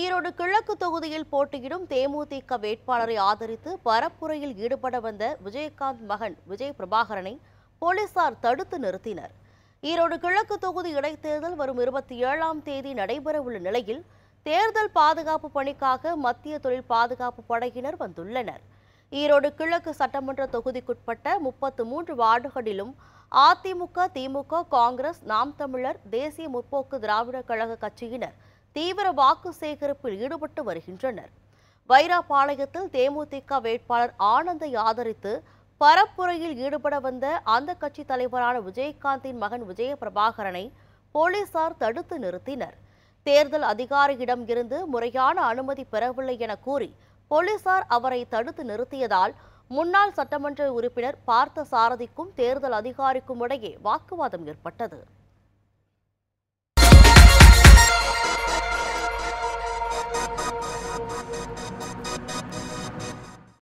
ஈரோடு கிழக்கு தொகுதியில் போட்டியிடும் தேமுதிக வேட்பாளரை ஆதரித்து பரப்புரையில் ஈடுபட வந்த விஜயகாந்த் மகன் விஜய் பிரபாகரனை போலீசார் தடுத்து நிறுத்தினர் ஈரோடு கிழக்கு தொகுதி இடைத்தேர்தல் வரும் இருபத்தி ஏழாம் தேதி நடைபெறவுள்ள நிலையில் தேர்தல் பாதுகாப்பு பணிக்காக மத்திய தொழில் பாதுகாப்பு படையினர் வந்துள்ளனர் ஈரோடு கிழக்கு சட்டமன்ற தொகுதிக்குட்பட்ட முப்பத்து மூன்று வார்டுகளிலும் அதிமுக திமுக காங்கிரஸ் நாம் தமிழர் தேசிய முற்போக்கு திராவிடர் கழக கட்சியினர் தீவிர வாக்கு சேகரிப்பில் ஈடுபட்டு வருகின்றனர் வைராபாளையத்தில் தேமுதிக வேட்பாளர் ஆனந்தை ஆதரித்து பரப்புரையில் ஈடுபட வந்த அந்த கட்சி தலைவரான விஜயகாந்தின் மகன் விஜய பிரபாகரனை போலீசார் தடுத்து நிறுத்தினர் தேர்தல் அதிகாரியிடம் இருந்து முறையான அனுமதி பெறவில்லை என கூறி போலீசார் அவரை தடுத்து நிறுத்தியதால் முன்னாள் சட்டமன்ற உறுப்பினர் பார்த்த சாரதிக்கும் தேர்தல் அதிகாரிக்கும் இடையே வாக்குவாதம் ஏற்பட்டது